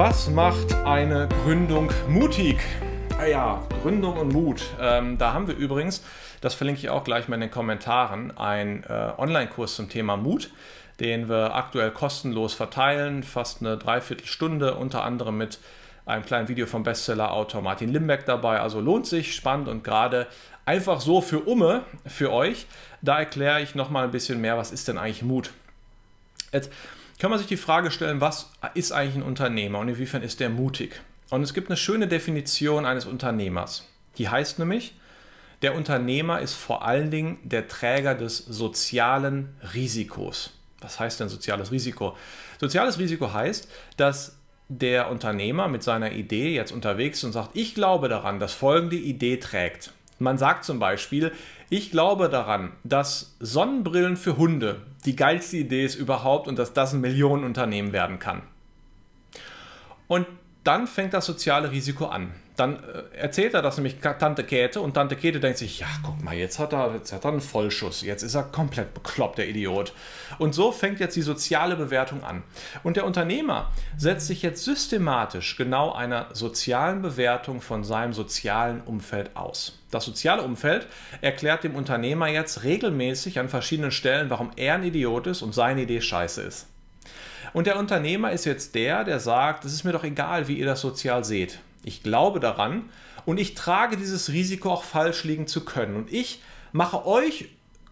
Was macht eine Gründung mutig? Ah ja, Gründung und Mut. Ähm, da haben wir übrigens, das verlinke ich auch gleich mal in den Kommentaren, einen äh, Online-Kurs zum Thema Mut, den wir aktuell kostenlos verteilen, fast eine Dreiviertelstunde, unter anderem mit einem kleinen Video vom Bestseller-Autor Martin Limbeck dabei. Also lohnt sich, spannend und gerade einfach so für Umme, für euch. Da erkläre ich nochmal ein bisschen mehr, was ist denn eigentlich Mut. Jetzt kann man sich die Frage stellen, was ist eigentlich ein Unternehmer und inwiefern ist der mutig? Und es gibt eine schöne Definition eines Unternehmers. Die heißt nämlich, der Unternehmer ist vor allen Dingen der Träger des sozialen Risikos. Was heißt denn soziales Risiko? Soziales Risiko heißt, dass der Unternehmer mit seiner Idee jetzt unterwegs ist und sagt, ich glaube daran, dass folgende Idee trägt. Man sagt zum Beispiel, ich glaube daran, dass Sonnenbrillen für Hunde die geilste Idee ist überhaupt und dass das ein Millionenunternehmen werden kann. Und dann fängt das soziale Risiko an dann äh, erzählt er das nämlich Tante Käthe und Tante Käthe denkt sich, ja, guck mal, jetzt hat er, jetzt hat er einen Vollschuss, jetzt ist er komplett bekloppt, der Idiot. Und so fängt jetzt die soziale Bewertung an. Und der Unternehmer setzt sich jetzt systematisch genau einer sozialen Bewertung von seinem sozialen Umfeld aus. Das soziale Umfeld erklärt dem Unternehmer jetzt regelmäßig an verschiedenen Stellen, warum er ein Idiot ist und seine Idee scheiße ist. Und der Unternehmer ist jetzt der, der sagt, es ist mir doch egal, wie ihr das sozial seht ich glaube daran und ich trage dieses Risiko auch falsch liegen zu können. Und ich mache euch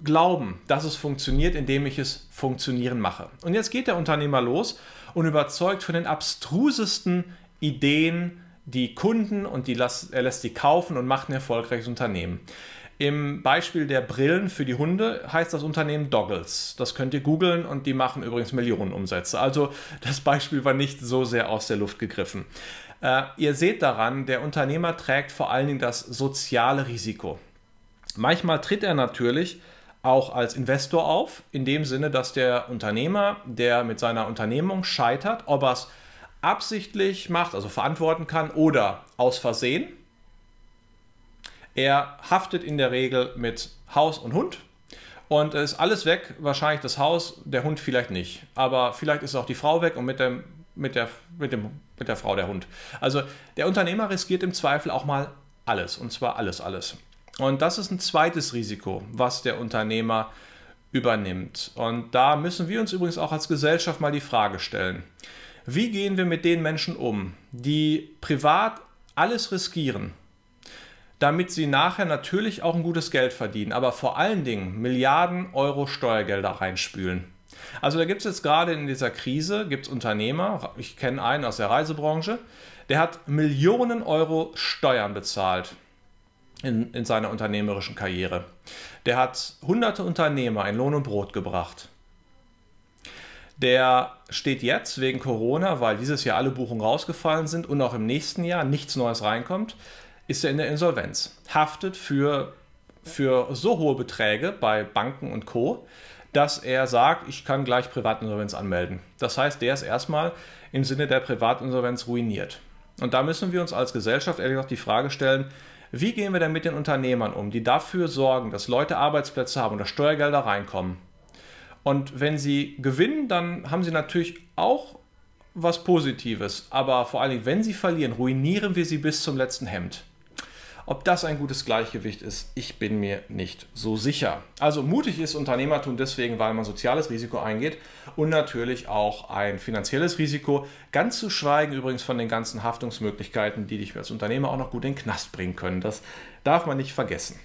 glauben, dass es funktioniert, indem ich es funktionieren mache. Und jetzt geht der Unternehmer los und überzeugt von den abstrusesten Ideen die Kunden und die las, er lässt sie kaufen und macht ein erfolgreiches Unternehmen. Im Beispiel der Brillen für die Hunde heißt das Unternehmen Doggles. Das könnt ihr googeln und die machen übrigens Millionen Umsätze. Also das Beispiel war nicht so sehr aus der Luft gegriffen. Äh, ihr seht daran, der Unternehmer trägt vor allen Dingen das soziale Risiko. Manchmal tritt er natürlich auch als Investor auf, in dem Sinne, dass der Unternehmer, der mit seiner Unternehmung scheitert, ob er es absichtlich macht, also verantworten kann oder aus Versehen, er haftet in der Regel mit Haus und Hund. Und ist alles weg, wahrscheinlich das Haus, der Hund vielleicht nicht. Aber vielleicht ist auch die Frau weg und mit dem mit der, mit, dem, mit der Frau der Hund. Also der Unternehmer riskiert im Zweifel auch mal alles, und zwar alles, alles. Und das ist ein zweites Risiko, was der Unternehmer übernimmt. Und da müssen wir uns übrigens auch als Gesellschaft mal die Frage stellen, wie gehen wir mit den Menschen um, die privat alles riskieren, damit sie nachher natürlich auch ein gutes Geld verdienen, aber vor allen Dingen Milliarden Euro Steuergelder reinspülen. Also da gibt es jetzt gerade in dieser Krise, gibt es Unternehmer, ich kenne einen aus der Reisebranche, der hat Millionen Euro Steuern bezahlt in, in seiner unternehmerischen Karriere. Der hat hunderte Unternehmer in Lohn und Brot gebracht. Der steht jetzt wegen Corona, weil dieses Jahr alle Buchungen rausgefallen sind und auch im nächsten Jahr nichts Neues reinkommt, ist er in der Insolvenz. Haftet für, für so hohe Beträge bei Banken und Co., dass er sagt, ich kann gleich Privatinsolvenz anmelden. Das heißt, der ist erstmal im Sinne der Privatinsolvenz ruiniert. Und da müssen wir uns als Gesellschaft ehrlich gesagt die Frage stellen, wie gehen wir denn mit den Unternehmern um, die dafür sorgen, dass Leute Arbeitsplätze haben und dass Steuergelder reinkommen? Und wenn sie gewinnen, dann haben sie natürlich auch was Positives. Aber vor allen Dingen, wenn sie verlieren, ruinieren wir sie bis zum letzten Hemd. Ob das ein gutes Gleichgewicht ist, ich bin mir nicht so sicher. Also mutig ist Unternehmertum deswegen, weil man soziales Risiko eingeht und natürlich auch ein finanzielles Risiko. Ganz zu schweigen übrigens von den ganzen Haftungsmöglichkeiten, die dich als Unternehmer auch noch gut in den Knast bringen können. Das darf man nicht vergessen.